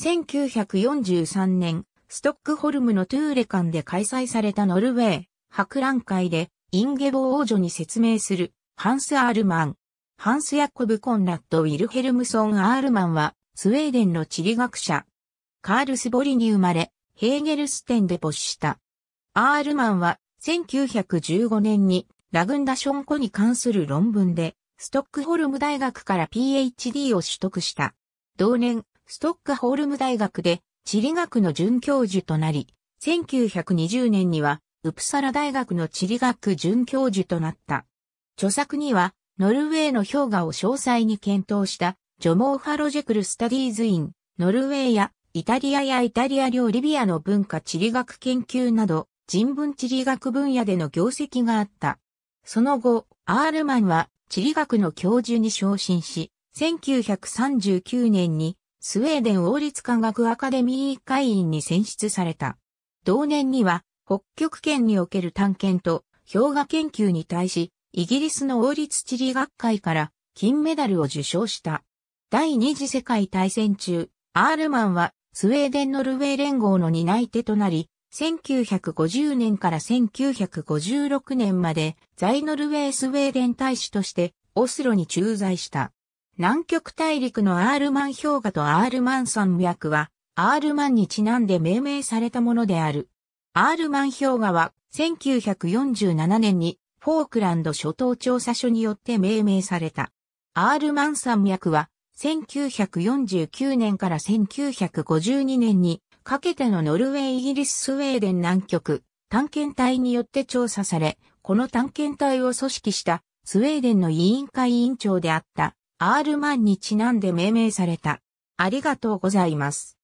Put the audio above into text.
1943年、ストックホルムのトゥーレ間で開催されたノルウェー博覧会でインゲボ王女に説明するハンス・アールマン。ハンス・ヤコブ・コンラッド・ウィルヘルムソン・アールマンはスウェーデンの地理学者。カールスボリに生まれ、ヘーゲルステンで没した。アールマンは1915年にラグンダション湖に関する論文でストックホルム大学から PhD を取得した。同年、ストックホールム大学で地理学の准教授となり、1920年にはウプサラ大学の地理学准教授となった。著作には、ノルウェーの氷河を詳細に検討した、ジョモーファロジェクルスタディーズイン、ノルウェーやイタリアやイタリア領リビアの文化地理学研究など、人文地理学分野での業績があった。その後、アールマンは地理学の教授に昇進し、1939年にスウェーデン王立科学アカデミー会員に選出された。同年には、北極圏における探検と氷河研究に対し、イギリスの王立地理学会から金メダルを受賞した。第二次世界大戦中、アールマンはスウェーデンノルウェー連合の担い手となり、1950年から1956年まで在ノルウェースウェーデン大使としてオスロに駐在した。南極大陸のアールマン氷河とアールマン山脈は、アールマンにちなんで命名されたものである。アールマン氷河は、1947年にフォークランド諸島調査所によって命名された。アールマン山脈は、1949年から1952年にかけてのノルウェー、イギリス、スウェーデン南極探検隊によって調査され、この探検隊を組織したスウェーデンの委員会委員長であったアールマンにちなんで命名された。ありがとうございます。